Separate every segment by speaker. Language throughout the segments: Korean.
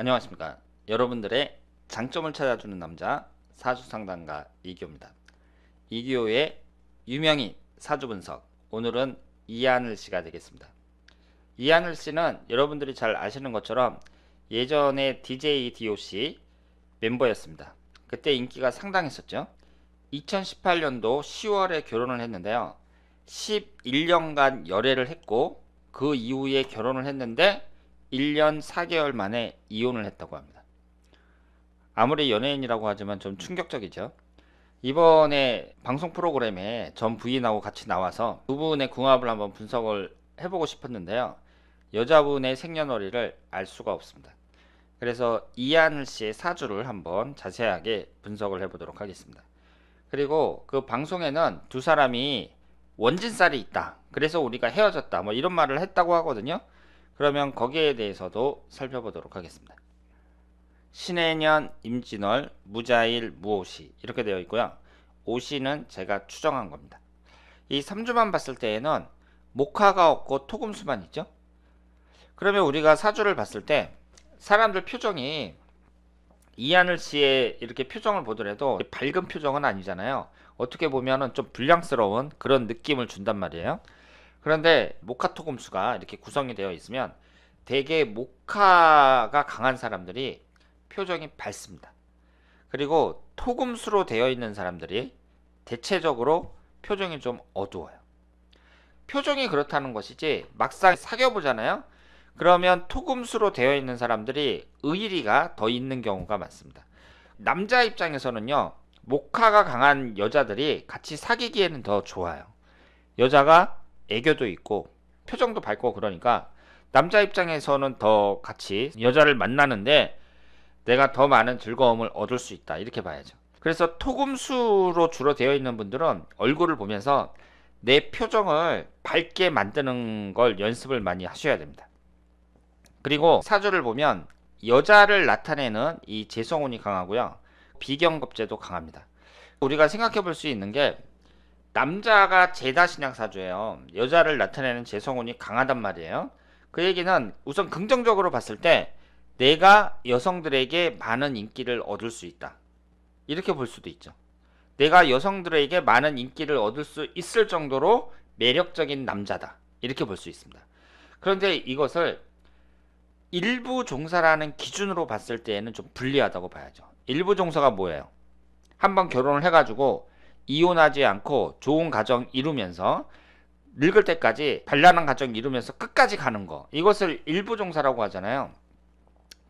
Speaker 1: 안녕하십니까 여러분들의 장점을 찾아주는 남자 사주상담가 이기호입니다 이기호의 유명인 사주분석 오늘은 이하늘 씨가 되겠습니다 이하늘 씨는 여러분들이 잘 아시는 것처럼 예전에 DJ DOC 멤버였습니다 그때 인기가 상당했었죠 2018년도 10월에 결혼을 했는데요 11년간 열애를 했고 그 이후에 결혼을 했는데 1년 4개월 만에 이혼을 했다고 합니다. 아무리 연예인이라고 하지만 좀 충격적이죠. 이번에 방송 프로그램에 전 부인하고 같이 나와서 두 분의 궁합을 한번 분석을 해보고 싶었는데요. 여자분의 생년월일을 알 수가 없습니다. 그래서 이하늘 씨의 사주를 한번 자세하게 분석을 해보도록 하겠습니다. 그리고 그 방송에는 두 사람이 원진살이 있다. 그래서 우리가 헤어졌다. 뭐 이런 말을 했다고 하거든요. 그러면 거기에 대해서도 살펴보도록 하겠습니다. 신해년, 임진월, 무자일, 무오시 이렇게 되어 있고요. 오시는 제가 추정한 겁니다. 이 3주만 봤을 때에는 목화가 없고 토금수만 있죠. 그러면 우리가 사주를 봤을 때 사람들 표정이 이하늘 씨의 이렇게 표정을 보더라도 밝은 표정은 아니잖아요. 어떻게 보면좀 불량스러운 그런 느낌을 준단 말이에요. 그런데 모카토금수가 이렇게 구성이 되어 있으면 대개 모카가 강한 사람들이 표정이 밝습니다. 그리고 토금수로 되어 있는 사람들이 대체적으로 표정이 좀 어두워요. 표정이 그렇다는 것이지 막상 사겨보잖아요. 그러면 토금수로 되어 있는 사람들이 의리가 더 있는 경우가 많습니다. 남자 입장에서는요. 모카가 강한 여자들이 같이 사귀기에는 더 좋아요. 여자가 애교도 있고 표정도 밝고 그러니까 남자 입장에서는 더 같이 여자를 만나는데 내가 더 많은 즐거움을 얻을 수 있다 이렇게 봐야죠 그래서 토금수로 주로 되어 있는 분들은 얼굴을 보면서 내 표정을 밝게 만드는 걸 연습을 많이 하셔야 됩니다 그리고 사주를 보면 여자를 나타내는 이 재성운이 강하고요 비경겁제도 강합니다 우리가 생각해 볼 수 있는 게 남자가 제다 신약 사주예요. 여자를 나타내는 재성운이 강하단 말이에요. 그 얘기는 우선 긍정적으로 봤을 때 내가 여성들에게 많은 인기를 얻을 수 있다. 이렇게 볼 수도 있죠. 내가 여성들에게 많은 인기를 얻을 수 있을 정도로 매력적인 남자다. 이렇게 볼 수 있습니다. 그런데 이것을 일부 종사라는 기준으로 봤을 때에는 좀 불리하다고 봐야죠. 일부 종사가 뭐예요? 한 번 결혼을 해가지고 이혼하지 않고 좋은 가정 이루면서 늙을 때까지 발란한 가정 이루면서 끝까지 가는 거 이것을 일부 종사라고 하잖아요.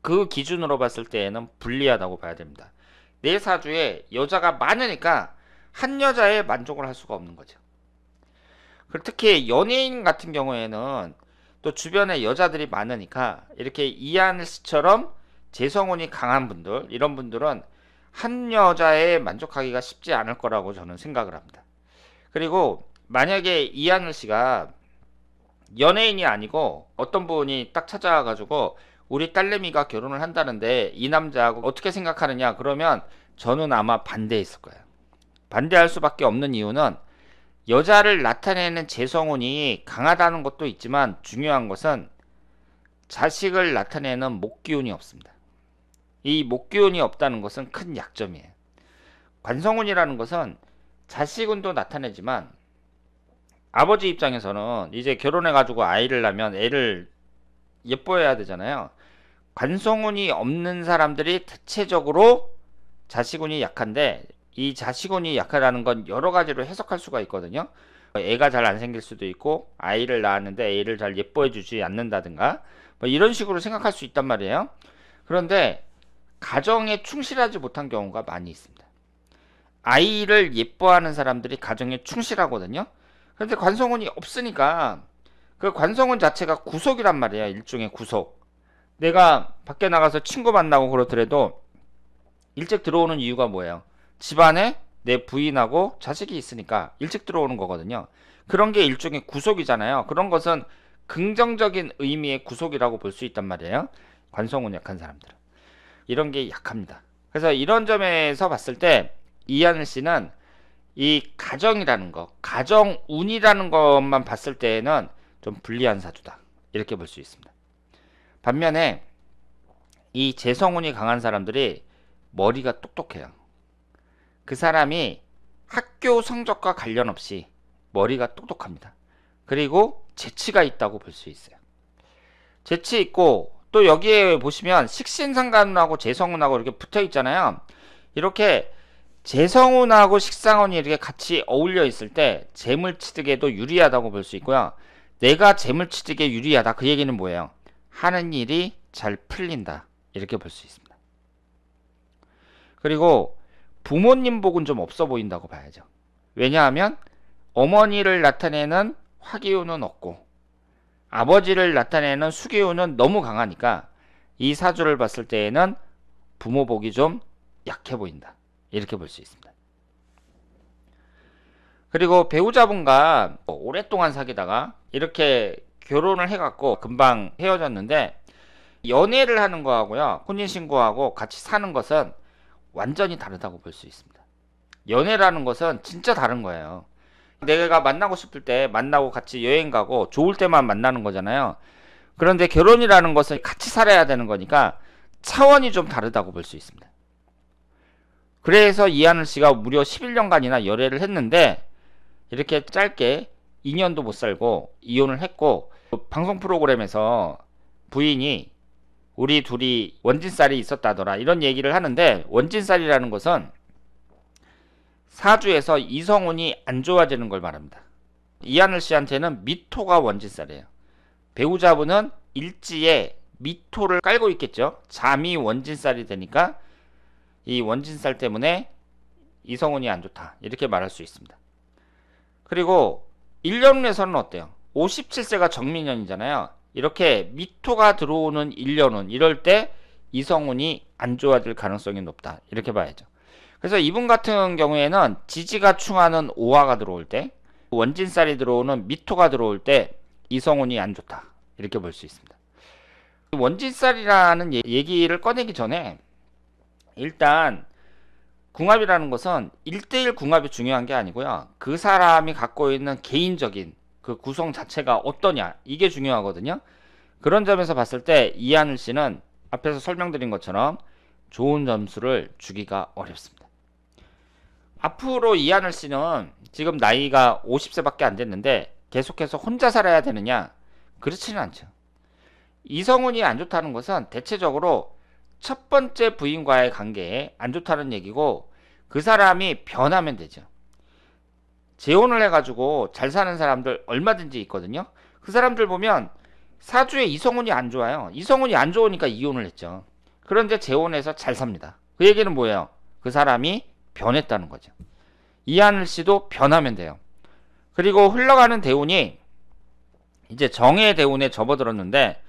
Speaker 1: 그 기준으로 봤을 때에는 불리하다고 봐야 됩니다. 내 사주에 여자가 많으니까 한 여자에 만족을 할 수가 없는 거죠. 특히 연예인 같은 경우에는 또 주변에 여자들이 많으니까 이렇게 이하늘 씨처럼 재성운이 강한 분들 이런 분들은 한 여자에 만족하기가 쉽지 않을 거라고 저는 생각을 합니다. 그리고 만약에 이하늘 씨가 연예인이 아니고 어떤 분이 딱 찾아와가지고 우리 딸내미가 결혼을 한다는데 이 남자하고 어떻게 생각하느냐 그러면 저는 아마 반대했을 거예요. 반대할 수밖에 없는 이유는 여자를 나타내는 재성운이 강하다는 것도 있지만 중요한 것은 자식을 나타내는 목기운이 없습니다. 이 목기운이 없다는 것은 큰 약점이에요. 관성운이라는 것은 자식운도 나타내지만 아버지 입장에서는 이제 결혼해가지고 아이를 낳으면 애를 예뻐해야 되잖아요. 관성운이 없는 사람들이 대체적으로 자식운이 약한데 이 자식운이 약하다는 건 여러 가지로 해석할 수가 있거든요. 애가 잘 안 생길 수도 있고 아이를 낳았는데 애를 잘 예뻐해 주지 않는다든가 뭐 이런 식으로 생각할 수 있단 말이에요. 그런데 가정에 충실하지 못한 경우가 많이 있습니다. 아이를 예뻐하는 사람들이 가정에 충실하거든요. 그런데 관성운이 없으니까 그 관성운 자체가 구속이란 말이야. 일종의 구속. 내가 밖에 나가서 친구 만나고 그러더라도 일찍 들어오는 이유가 뭐예요? 집안에 내 부인하고 자식이 있으니까 일찍 들어오는 거거든요. 그런 게 일종의 구속이잖아요. 그런 것은 긍정적인 의미의 구속이라고 볼 수 있단 말이에요. 관성운 약한 사람들은. 이런 게 약합니다. 그래서 이런 점에서 봤을 때 이하늘 씨는 이 가정이라는 거, 가정 운이라는 것만 봤을 때에는 좀 불리한 사주다. 이렇게 볼 수 있습니다. 반면에 이 재성운이 강한 사람들이 머리가 똑똑해요. 그 사람이 학교 성적과 관련 없이 머리가 똑똑합니다. 그리고 재치가 있다고 볼 수 있어요. 재치 있고 또 여기에 보시면 식신상관하고 재성운하고 이렇게 붙어 있잖아요. 이렇게 재성운하고 식상운이 이렇게 같이 어울려 있을 때 재물취득에도 유리하다고 볼 수 있고요. 내가 재물취득에 유리하다 그 얘기는 뭐예요? 하는 일이 잘 풀린다 이렇게 볼 수 있습니다. 그리고 부모님 복은 좀 없어 보인다고 봐야죠. 왜냐하면 어머니를 나타내는 화기운은 없고 아버지를 나타내는 수기운은 너무 강하니까 이 사주를 봤을 때에는 부모 복이 좀 약해 보인다. 이렇게 볼 수 있습니다. 그리고 배우자분과 뭐 오랫동안 사귀다가 이렇게 결혼을 해갖고 금방 헤어졌는데 연애를 하는 거하고요. 혼인신고하고 같이 사는 것은 완전히 다르다고 볼 수 있습니다. 연애라는 것은 진짜 다른 거예요. 내가 만나고 싶을 때 만나고 같이 여행 가고 좋을 때만 만나는 거잖아요. 그런데 결혼이라는 것은 같이 살아야 되는 거니까 차원이 좀 다르다고 볼 수 있습니다. 그래서 이하늘 씨가 무려 11년간이나 열애를 했는데 이렇게 짧게 2년도 못 살고 이혼을 했고 방송 프로그램에서 부인이 우리 둘이 원진살이 있었다더라 이런 얘기를 하는데 원진살이라는 것은 사주에서 이성운이 안 좋아지는 걸 말합니다. 이하늘 씨한테는 미토가 원진살이에요. 배우자분은 일지에 미토를 깔고 있겠죠. 잠이 원진살이 되니까 이 원진살 때문에 이성운이 안 좋다. 이렇게 말할 수 있습니다. 그리고 일년운에서는 어때요? 57세가 정민년이잖아요. 이렇게 미토가 들어오는 일년운 이럴 때 이성운이 안 좋아질 가능성이 높다. 이렇게 봐야죠. 그래서 이분 같은 경우에는 지지가 충하는 오화가 들어올 때 원진살이 들어오는 미토가 들어올 때 이성운이 안 좋다 이렇게 볼 수 있습니다. 원진살이라는 얘기를 꺼내기 전에 일단 궁합이라는 것은 1대1 궁합이 중요한 게 아니고요. 그 사람이 갖고 있는 개인적인 그 구성 자체가 어떠냐 이게 중요하거든요. 그런 점에서 봤을 때 이하늘 씨는 앞에서 설명드린 것처럼 좋은 점수를 주기가 어렵습니다. 앞으로 이하늘 씨는 지금 나이가 50세밖에 안 됐는데 계속해서 혼자 살아야 되느냐? 그렇지는 않죠. 이성훈이 안 좋다는 것은 대체적으로 첫 번째 부인과의 관계에 안 좋다는 얘기고 그 사람이 변하면 되죠. 재혼을 해가지고 잘 사는 사람들 얼마든지 있거든요. 그 사람들 보면 사주에 이성훈이 안 좋아요. 이성훈이 안 좋으니까 이혼을 했죠. 그런데 재혼해서 잘 삽니다. 그 얘기는 뭐예요? 그 사람이 변했다는 거죠. 이하늘 씨도 변하면 돼요. 그리고 흘러가는 대운이 이제 정해 대운에 접어들었는데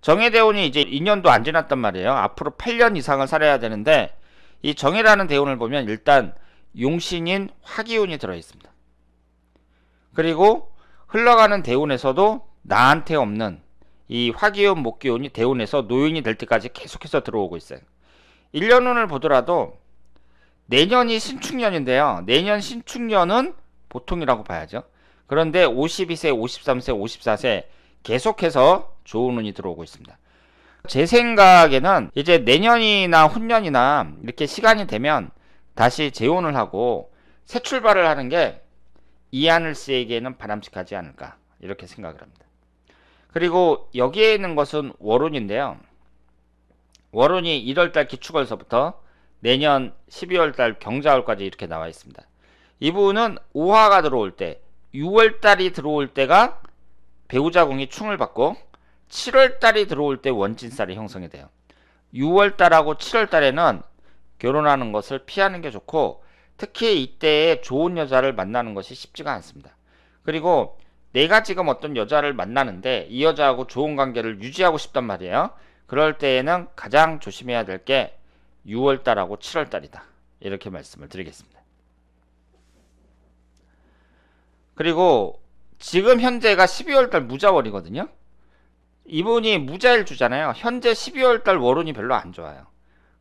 Speaker 1: 정해 대운이 이제 2년도 안 지났단 말이에요. 앞으로 8년 이상을 살아야 되는데 이 정해라는 대운을 보면 일단 용신인 화기운이 들어 있습니다. 그리고 흘러가는 대운에서도 나한테 없는 이 화기운 목기운이 대운에서 노인이 될 때까지 계속해서 들어오고 있어요. 1년 운을 보더라도 내년이 신축년인데요. 내년 신축년은 보통이라고 봐야죠. 그런데 52세, 53세, 54세 계속해서 좋은 운이 들어오고 있습니다. 제 생각에는 이제 내년이나 훈년이나 이렇게 시간이 되면 다시 재혼을 하고 새 출발을 하는 게 이하늘 씨에게는 바람직하지 않을까 이렇게 생각을 합니다. 그리고 여기에 있는 것은 월운인데요. 월운이 1월달 기축월서부터 내년 12월 달 경자월까지 이렇게 나와 있습니다. 이 부분은 오화가 들어올 때 6월 달이 들어올 때가 배우자궁이 충을 받고 7월 달이 들어올 때 원진살이 형성이 돼요. 6월 달하고 7월 달에는 결혼하는 것을 피하는 게 좋고 특히 이때에 좋은 여자를 만나는 것이 쉽지가 않습니다. 그리고 내가 지금 어떤 여자를 만나는데 이 여자하고 좋은 관계를 유지하고 싶단 말이에요. 그럴 때에는 가장 조심해야 될게 6월달하고 7월달이다. 이렇게 말씀을 드리겠습니다. 그리고 지금 현재가 12월달 무자월이거든요. 이분이 무자일 주잖아요. 현재 12월달 월운이 별로 안 좋아요.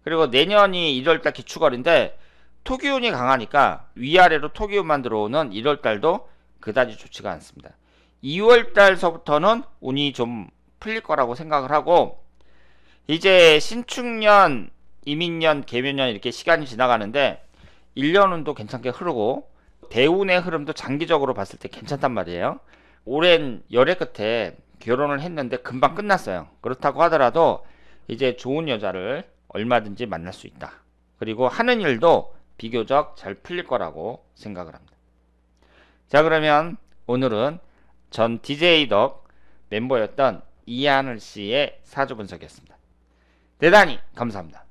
Speaker 1: 그리고 내년이 1월달 기축월인데 토기운이 강하니까 위아래로 토기운만 들어오는 1월달도 그다지 좋지가 않습니다. 2월달서부터는 운이 좀 풀릴 거라고 생각을 하고 이제 신축년 이민년, 개묘년 이렇게 시간이 지나가는데 1년운도 괜찮게 흐르고 대운의 흐름도 장기적으로 봤을 때 괜찮단 말이에요. 오랜 열애 끝에 결혼을 했는데 금방 끝났어요. 그렇다고 하더라도 이제 좋은 여자를 얼마든지 만날 수 있다. 그리고 하는 일도 비교적 잘 풀릴 거라고 생각을 합니다. 자 그러면 오늘은 전 DJ 덕 멤버였던 이하늘 씨의 사주 분석이었습니다. 대단히 감사합니다.